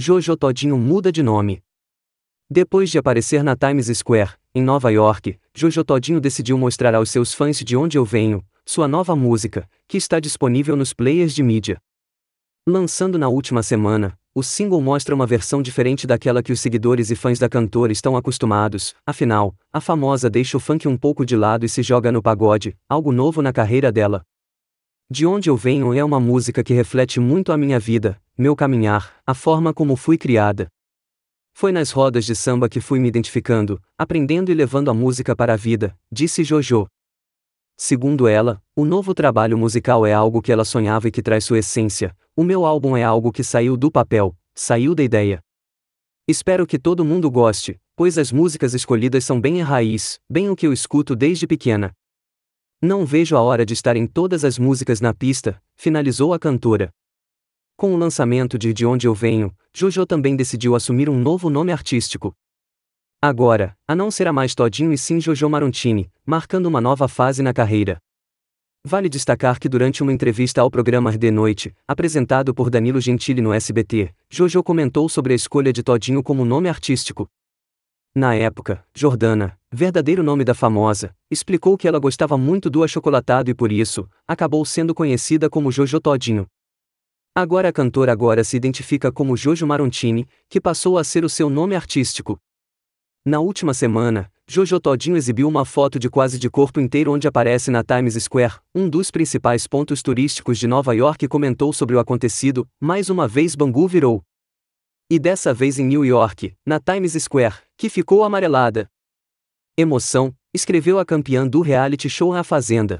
Jojo Todinho muda de nome. Depois de aparecer na Times Square, em Nova York, Jojo Todinho decidiu mostrar aos seus fãs de onde eu venho, sua nova música, que está disponível nos players de mídia. Lançando na última semana, o single mostra uma versão diferente daquela que os seguidores e fãs da cantora estão acostumados, afinal, a famosa deixa o funk um pouco de lado e se joga no pagode, algo novo na carreira dela. De Onde Eu Venho é uma música que reflete muito a minha vida, meu caminhar, a forma como fui criada. Foi nas rodas de samba que fui me identificando, aprendendo e levando a música para a vida, disse Jojo. Segundo ela, o novo trabalho musical é algo que ela sonhava e que traz sua essência, o meu álbum é algo que saiu do papel, saiu da ideia. Espero que todo mundo goste, pois as músicas escolhidas são bem a raiz, bem o que eu escuto desde pequena. Não vejo a hora de estar em todas as músicas na pista, finalizou a cantora. Com o lançamento de De Onde Eu Venho, Jojo também decidiu assumir um novo nome artístico. Agora, a não será mais Todinho e sim Jojo Marontini, marcando uma nova fase na carreira. Vale destacar que durante uma entrevista ao programa De Noite, apresentado por Danilo Gentili no SBT, Jojo comentou sobre a escolha de Todinho como nome artístico. Na época, Jordana, verdadeiro nome da famosa, explicou que ela gostava muito do achocolatado e por isso, acabou sendo conhecida como Jojo Todinho. Agora a cantora agora se identifica como Jojo Marontini, que passou a ser o seu nome artístico. Na última semana, Jojo Todinho exibiu uma foto de quase de corpo inteiro onde aparece na Times Square, um dos principais pontos turísticos de Nova York e comentou sobre o acontecido, mais uma vez Bangu virou. E dessa vez em New York, na Times Square, que ficou amarelada. Emoção, escreveu a campeã do reality show A Fazenda.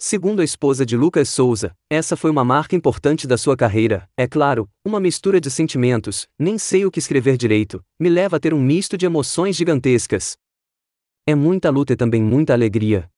Segundo a esposa de Lucas Souza, essa foi uma marca importante da sua carreira, é claro, uma mistura de sentimentos, nem sei o que escrever direito, me leva a ter um misto de emoções gigantescas. É muita luta e também muita alegria.